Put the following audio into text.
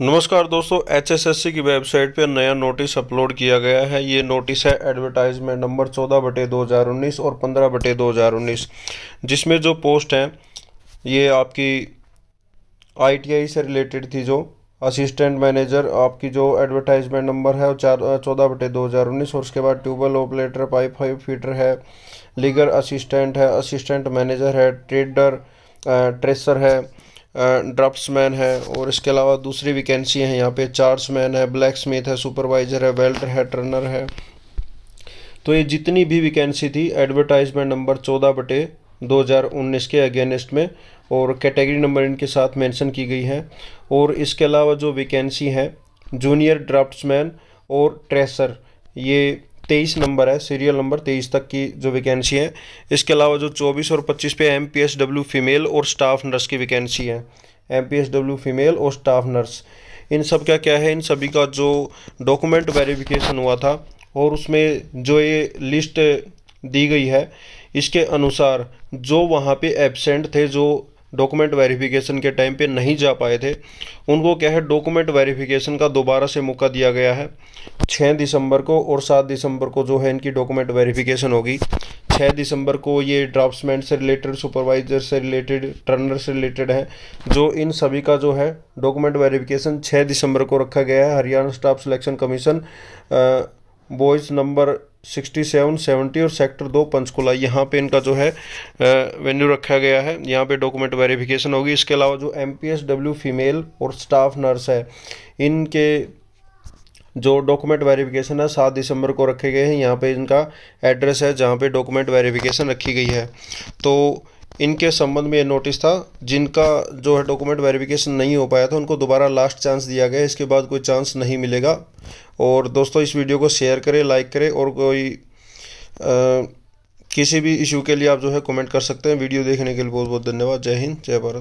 नमस्कार दोस्तों एचएसएससी की वेबसाइट पर नया नोटिस अपलोड किया गया है ये नोटिस है एडवर्टाइजमेंट नंबर 14 बटे 2019 और 15 बटे 2019 जिसमें जो पोस्ट हैं ये आपकी आईटीआई से रिलेटेड थी जो असिस्टेंट मैनेजर आपकी जो एडवर्टाइजमेंट नंबर है वो चार चौदह बटे दो हज़ार उन्नीस और उसके बाद tubewell operator pipe five fitter है लीगल असिस्टेंट है असिस्टेंट मैनेजर है ट्रेडर ट्रेसर है मैन है और इसके अलावा दूसरी वैकेंसी हैं यहाँ पे चार्ट्समैन है ब्लैक स्मिथ है सुपरवाइज़र है वेल्टर है टर्नर है तो ये जितनी भी वैकेंसी थी एडवर्टाइजमेंट नंबर चौदह बटे 2019 के अगेंस्ट में और कैटेगरी नंबर इनके साथ मेंशन की गई है और इसके अलावा जो वैकेंसी है जूनियर ड्राफ्ट्समैन और ट्रेसर ये तेईस नंबर है सीरियल नंबर तेईस तक की जो वैकेंसी है इसके अलावा जो चौबीस और पच्चीस पे M P S W female और स्टाफ नर्स की वैकेंसी है M P S W female और स्टाफ नर्स इन सब का क्या है इन सभी का जो डॉक्यूमेंट वेरिफिकेशन हुआ था और उसमें जो ये लिस्ट दी गई है इसके अनुसार जो वहाँ पे एबसेंट थे जो डॉक्यूमेंट वेरिफिकेशन के टाइम पे नहीं जा पाए थे उनको क्या है डॉक्यूमेंट वेरिफिकेशन का दोबारा से मौका दिया गया है छः दिसंबर को और सात दिसंबर को जो है इनकी डॉक्यूमेंट वेरिफिकेशन होगी छः दिसंबर को ये ड्राफ्टमैन से रिलेटेड सुपरवाइजर से रिलेटेड टर्नर से रिलेटेड है जो इन सभी का जो है डॉक्यूमेंट वेरीफिकेशन छः दिसंबर को रखा गया है Haryana staff selection commission bays number sixty seven seventy और सेक्टर दो पंचकुला यहाँ पे इनका जो है वेन्यू रखा गया है यहाँ पे डॉक्यूमेंट वेरिफिकेशन होगी इसके अलावा जो M P S W female और स्टाफ नर्स है इनके जो डॉक्यूमेंट वेरिफिकेशन है सात दिसंबर को रखे गए हैं यहाँ पे इनका एड्रेस है जहाँ पे डॉक्यूमेंट वेरिफिकेशन रखी गई है तो इनके संबंध में ये नोटिस था जिनका जो है डॉक्यूमेंट वेरिफिकेशन नहीं हो पाया था उनको दोबारा लास्ट चांस दिया गया इसके बाद कोई चांस नहीं मिलेगा और दोस्तों इस वीडियो को शेयर करें लाइक करें और कोई आ, किसी भी इशू के लिए आप जो है कमेंट कर सकते हैं वीडियो देखने के लिए बहुत बहुत धन्यवाद जय हिंद जय भारत